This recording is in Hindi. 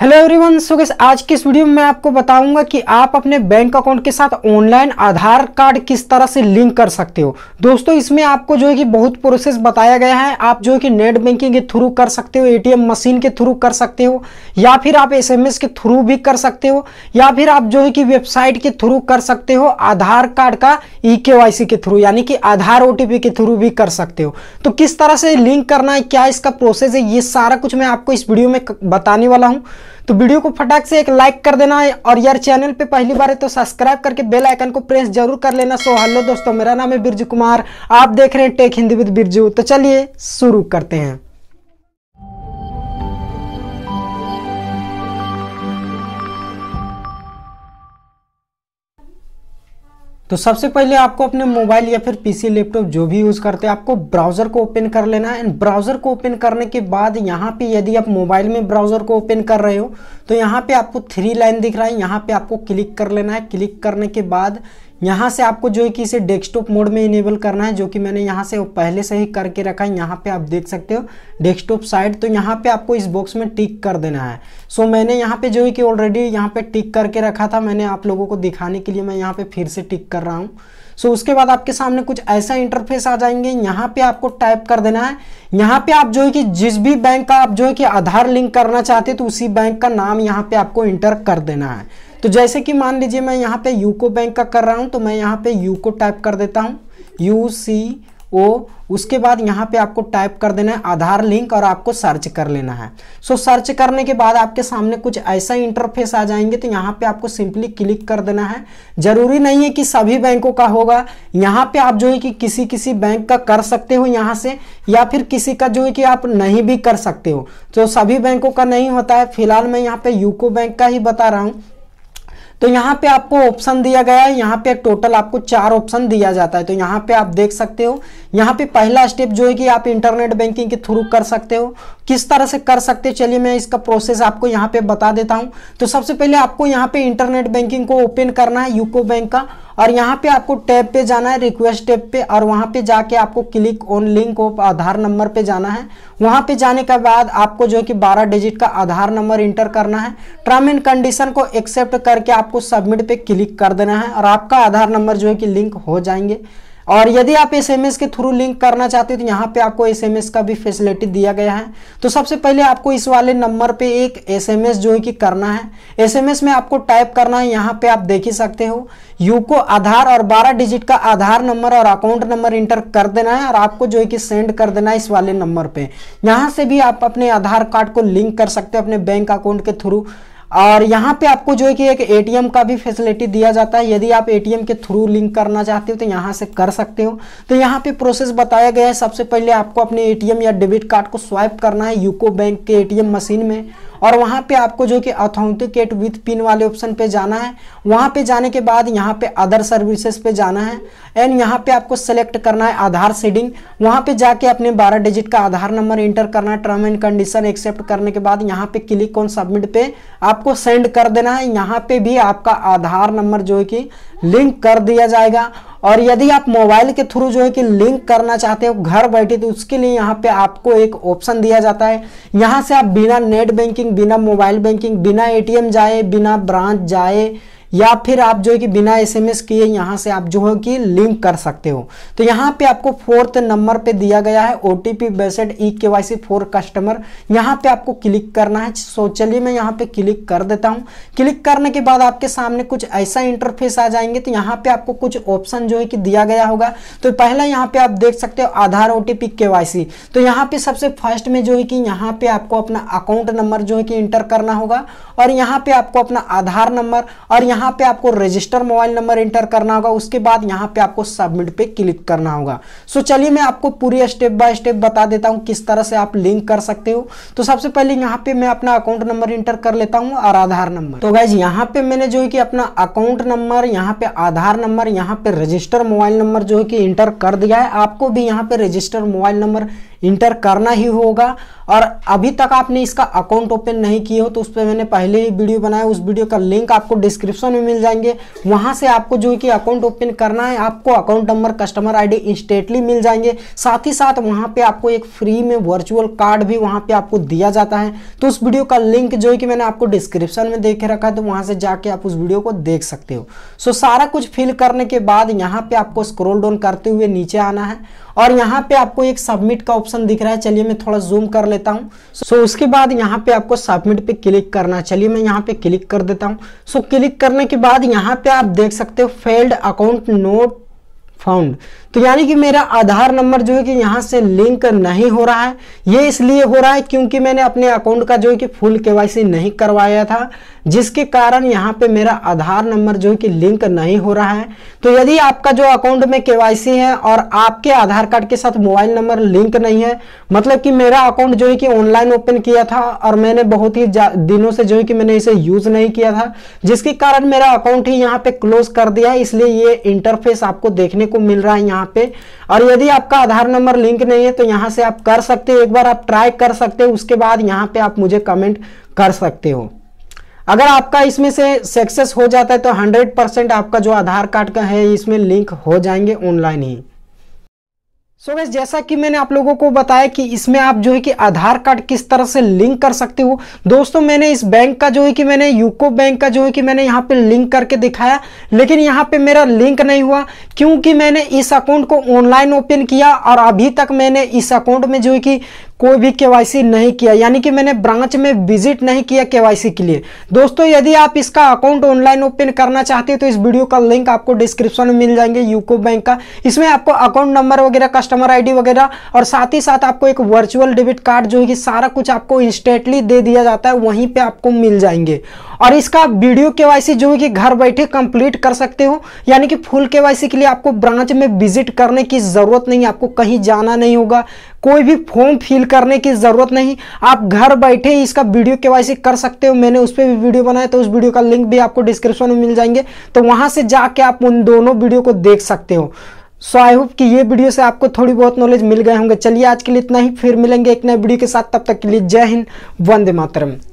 हेलो एवरीवन सो गैस आज के इस वीडियो में मैं आपको बताऊंगा कि आप अपने बैंक अकाउंट के साथ ऑनलाइन आधार कार्ड किस तरह से लिंक कर सकते हो दोस्तों इसमें आपको जो है कि बहुत प्रोसेस बताया गया है आप जो है कि नेट बैंकिंग के थ्रू कर सकते हो एटीएम मशीन के थ्रू कर सकते हो या फिर आप एसएमएस के थ्रू भी कर सकते हो या फिर आप जो है कि वेबसाइट के थ्रू कर सकते हो आधार कार्ड का ई e के थ्रू यानी कि आधार ओ के थ्रू भी कर सकते हो तो किस तरह से लिंक करना है क्या इसका प्रोसेस है ये सारा कुछ मैं आपको इस वीडियो में बताने वाला हूँ तो वीडियो को फटाक से एक लाइक कर देना है और यार चैनल पे पहली बार है तो सब्सक्राइब करके बेल आइकन को प्रेस जरूर कर लेना सो हेलो दोस्तों मेरा नाम है बिरजू कुमार आप देख रहे हैं टेक हिंदी विद बिरजू तो चलिए शुरू करते हैं तो सबसे पहले आपको अपने मोबाइल या फिर पीसी लैपटॉप जो भी यूज़ करते हैं आपको ब्राउज़र को ओपन कर लेना है एंड ब्राउज़र को ओपन करने के बाद यहाँ पे यदि आप मोबाइल में ब्राउज़र को ओपन कर रहे हो तो यहाँ पे आपको थ्री लाइन दिख रहा है यहाँ पे आपको क्लिक कर लेना है क्लिक करने के बाद यहाँ से आपको जो है कि इसे डेस्कटॉप मोड में इनेबल करना है जो कि मैंने यहाँ से पहले से ही करके रखा है यहाँ पे आप देख सकते हो डेस्कटॉप साइड तो यहाँ पे आपको इस बॉक्स में टिक कर देना है सो so, मैंने यहाँ पे जो है कि ऑलरेडी यहाँ पे टिक करके रखा था मैंने आप लोगों को दिखाने के लिए मैं यहाँ पे फिर से टिक कर रहा हूँ सो so, उसके बाद आपके सामने कुछ ऐसा इंटरफेस आ जाएंगे यहाँ पे आपको टाइप कर देना है यहाँ पे आप जो है कि जिस भी बैंक का आप जो है कि आधार लिंक करना चाहते तो उसी बैंक का नाम यहाँ पे आपको इंटर कर देना है तो जैसे कि मान लीजिए मैं यहाँ पे यूको बैंक का कर रहा हूँ तो मैं यहाँ पे यूको टाइप कर देता हूँ यू सी ओ उसके बाद यहाँ पे आपको टाइप कर देना है आधार लिंक और आपको सर्च कर लेना है सो so, सर्च करने के बाद आपके सामने कुछ ऐसा इंटरफेस आ जाएंगे तो यहाँ पे आपको सिंपली क्लिक कर देना है ज़रूरी नहीं है कि सभी बैंकों का होगा यहाँ पे आप जो है कि किसी किसी बैंक का कर सकते हो यहाँ से या फिर किसी का जो है कि आप नहीं भी कर सकते हो तो सभी बैंकों का नहीं होता है फिलहाल मैं यहाँ पे यूको बैंक का ही बता रहा हूँ तो यहाँ पे आपको ऑप्शन दिया गया है यहाँ पे टोटल आपको चार ऑप्शन दिया जाता है तो यहाँ पे आप देख सकते हो यहाँ पे पहला स्टेप जो है कि आप इंटरनेट बैंकिंग के थ्रू कर सकते हो किस तरह से कर सकते हो चलिए मैं इसका प्रोसेस आपको यहाँ पे बता देता हूँ तो सबसे पहले आपको यहाँ पे इंटरनेट बैंकिंग को ओपन करना है यूको बैंक का और यहाँ पे आपको टैब पे जाना है रिक्वेस्ट टैब पे और वहाँ पे जाके आपको click on link of Aadhaar number पे जाना है वहाँ पे जाने के बाद आपको जो है कि 12 डिजिट का आधार नंबर इंटर करना है टर्म एंड कंडीशन को एक्सेप्ट करके आपको सबमिट पे क्लिक कर देना है और आपका आधार नंबर जो है कि लिंक हो जाएंगे और यदि आप एस के थ्रू लिंक करना चाहते हो तो यहाँ पे आपको एस का भी फैसिलिटी दिया गया है तो सबसे पहले आपको इस वाले नंबर पे एक एस जो है कि करना है एस में आपको टाइप करना है यहाँ पे आप देख ही सकते हो यूको आधार और 12 डिजिट का आधार नंबर और अकाउंट नंबर इंटर कर देना है और आपको जो है कि सेंड कर देना है इस वाले नंबर पे यहाँ से भी आप अपने आधार कार्ड को लिंक कर सकते हो अपने बैंक अकाउंट के थ्रू और यहाँ पे आपको जो है कि एक एटीएम का भी फैसिलिटी दिया जाता है यदि आप एटीएम के थ्रू लिंक करना चाहते हो तो यहाँ से कर सकते हो तो यहाँ पे प्रोसेस बताया गया है सबसे पहले आपको अपने एटीएम या डेबिट कार्ड को स्वाइप करना है यूको बैंक के एटीएम मशीन में और वहाँ पे आपको जो कि अथेंटिकेट विथ पिन वाले ऑप्शन पे जाना है वहाँ पे जाने के बाद यहाँ पे अदर सर्विसेज पे जाना है एंड यहाँ पे आपको सेलेक्ट करना है आधार सीडिंग वहाँ पे जाके अपने 12 डिजिट का आधार नंबर इंटर करना है टर्म एंड कंडीशन एक्सेप्ट करने के बाद यहाँ पे क्लिक ऑन सबमिट पे आपको सेंड कर देना है यहाँ पे भी आपका आधार नंबर जो है कि लिंक कर दिया जाएगा और यदि आप मोबाइल के थ्रू जो है कि लिंक करना चाहते हो घर बैठे तो उसके लिए यहाँ पे आपको एक ऑप्शन दिया जाता है यहाँ से आप बिना नेट बैंकिंग बिना मोबाइल बैंकिंग बिना एटीएम जाए बिना ब्रांच जाए या फिर आप जो है कि बिना एसएमएस किए यहाँ से आप जो है कि लिंक कर सकते हो तो यहाँ पे आपको फोर्थ नंबर पे दिया गया है O T P based E K Y सी फोर कस्टमर यहाँ पे आपको क्लिक करना है सो चलिए मैं यहाँ पे क्लिक कर देता हूँ क्लिक करने के बाद आपके सामने कुछ ऐसा इंटरफेस आ जाएंगे तो यहाँ पे आपको कुछ ऑप्शन जो है कि दिया गया होगा तो पहला यहाँ पे आप देख सकते हो Aadhaar O T P K Y C तो यहाँ पे सबसे फर्स्ट में जो है कि यहाँ पे आपको अपना अकाउंट नंबर जो है कि इंटर करना होगा और यहाँ पे आपको अपना आधार नंबर और यहाँ यहाँ पे आपको रजिस्टर मोबाइल नंबर एंटर करना होगा उसके बाद यहाँ पे आपको सबमिट पे क्लिक करना होगा सो चलिए मैं आपको पूरी स्टेप बाय स्टेप बता देता हूँ किस तरह से आप लिंक कर सकते हो तो सबसे पहले यहाँ पे मैं अपना अकाउंट नंबर इंटर कर लेता हूँ और आधार नंबर तो गाइज यहाँ पे मैंने जो है कि अपना अकाउंट नंबर यहाँ पे आधार नंबर यहाँ पे रजिस्टर मोबाइल नंबर जो है कि इंटर कर दिया है आपको भी यहाँ पे रजिस्टर मोबाइल नंबर इंटर करना ही होगा और अभी तक आपने इसका अकाउंट ओपन नहीं किया हो तो उस पर मैंने पहले ही वीडियो बनाया उस वीडियो का लिंक आपको डिस्क्रिप्शन ऑप्शन में मिल जाएंगे वहां से आपको जो कि अकाउंट ओपन करना है आपको account number customer ID instantly मिल जाएंगे साथ ही साथ वहां पे आपको एक फ्री में वर्चुअल कार्ड भी वहां पे आपको दिया जाता है तो उस वीडियो का लिंक जो कि मैंने आपको डिस्क्रिप्शन में देख रखा है तो वहां से जाके आप उस वीडियो को देख सकते हो सो सारा कुछ फिल करने के बाद यहाँ पे आपको स्क्रोल डाउन करते हुए नीचे आना है और यहाँ पे आपको एक सबमिट का ऑप्शन दिख रहा है चलिए मैं थोड़ा जूम कर लेता हूँ सो so, उसके बाद यहाँ पे आपको सबमिट पे क्लिक करना चलिए मैं यहाँ पे क्लिक कर देता हूँ सो so, क्लिक करने के बाद यहाँ पे आप देख सकते हो फेल्ड अकाउंट नोट फाउंड तो यानी कि मेरा आधार नंबर जो है कि यहाँ से लिंक नहीं हो रहा है ये इसलिए हो रहा है क्योंकि मैंने अपने अकाउंट का जो है कि फुल केवाईसी नहीं करवाया था जिसके कारण यहाँ पे मेरा आधार नंबर जो है कि लिंक नहीं हो रहा है तो यदि आपका जो अकाउंट में के है और आपके आधार कार्ड के साथ मोबाइल नंबर लिंक नहीं है मतलब कि मेरा अकाउंट जो है कि ऑनलाइन ओपन किया था और मैंने बहुत ही दिनों से जो है कि मैंने इसे यूज नहीं किया था जिसके कारण मेरा अकाउंट ही यहाँ पे क्लोज कर दिया है इसलिए ये इंटरफेस आपको देखने को मिल रहा है यहाँ यहाँ पे और यदि आपका आधार नंबर लिंक नहीं है तो यहाँ से आप कर सकते हो एक बार आप ट्राई कर सकते हो उसके बाद यहाँ पे आप मुझे कमेंट कर सकते हो अगर आपका इसमें से सक्सेस हो जाता है तो 100 परसेंट आपका जो आधार कार्ड का है इसमें लिंक हो जाएंगे ऑनलाइन ही सो so जैसा कि मैंने आप लोगों को बताया कि इसमें आप जो है कि आधार कार्ड किस तरह से लिंक कर सकते हो दोस्तों मैंने इस बैंक का जो है कि मैंने यूको बैंक का जो है कि मैंने यहाँ पे लिंक करके दिखाया लेकिन यहाँ पे मेरा लिंक नहीं हुआ क्योंकि मैंने इस अकाउंट को ऑनलाइन ओपन किया और अभी तक मैंने इस अकाउंट में जो है कि कोई भी केवाईसी नहीं किया यानी कि मैंने ब्रांच में विजिट नहीं किया केवाईसी के लिए दोस्तों यदि आप इसका अकाउंट ऑनलाइन ओपन करना चाहते हो तो इस वीडियो का लिंक आपको डिस्क्रिप्शन में मिल जाएंगे यूको बैंक का इसमें आपको अकाउंट नंबर वगैरह कस्टमर आईडी वगैरह और साथ ही साथ आपको एक वर्चुअल डेबिट कार्ड जो है सारा कुछ आपको इंस्टेंटली दे दिया जाता है वहीं पर आपको मिल जाएंगे और इसका वीडियो के जो है कि घर बैठे कंप्लीट कर सकते हो यानी कि फुल के के लिए आपको ब्रांच में विजिट करने की ज़रूरत नहीं आपको कहीं जाना नहीं होगा कोई भी फॉर्म फिल करने की ज़रूरत नहीं आप घर बैठे ही इसका वीडियो के कर सकते हो मैंने उस पर भी वीडियो बनाया तो उस वीडियो का लिंक भी आपको डिस्क्रिप्शन में मिल जाएंगे तो वहां से जाके आप उन दोनों वीडियो को देख सकते हो सो आई होप कि ये वीडियो से आपको थोड़ी बहुत नॉलेज मिल गए होंगे चलिए आज के लिए इतना ही फिर मिलेंगे एक नए वीडियो के साथ तब तक के लिए जय हिंद वंदे मातरम